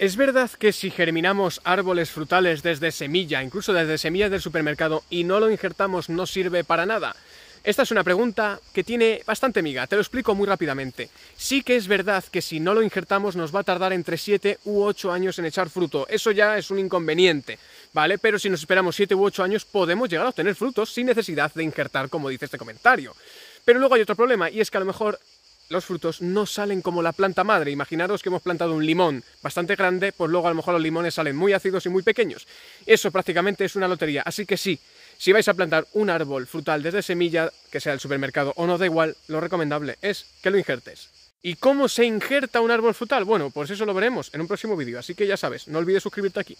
¿Es verdad que si germinamos árboles frutales desde semilla, incluso desde semillas del supermercado, y no lo injertamos, no sirve para nada? Esta es una pregunta que tiene bastante miga, te lo explico muy rápidamente. Sí que es verdad que si no lo injertamos nos va a tardar entre 7 u 8 años en echar fruto, eso ya es un inconveniente, ¿vale? Pero si nos esperamos 7 u 8 años podemos llegar a obtener frutos sin necesidad de injertar, como dice este comentario. Pero luego hay otro problema, y es que a lo mejor los frutos no salen como la planta madre. Imaginaros que hemos plantado un limón bastante grande, pues luego a lo mejor los limones salen muy ácidos y muy pequeños. Eso prácticamente es una lotería. Así que sí, si vais a plantar un árbol frutal desde semilla, que sea el supermercado o no da igual, lo recomendable es que lo injertes. ¿Y cómo se injerta un árbol frutal? Bueno, pues eso lo veremos en un próximo vídeo, así que ya sabes, no olvides suscribirte aquí.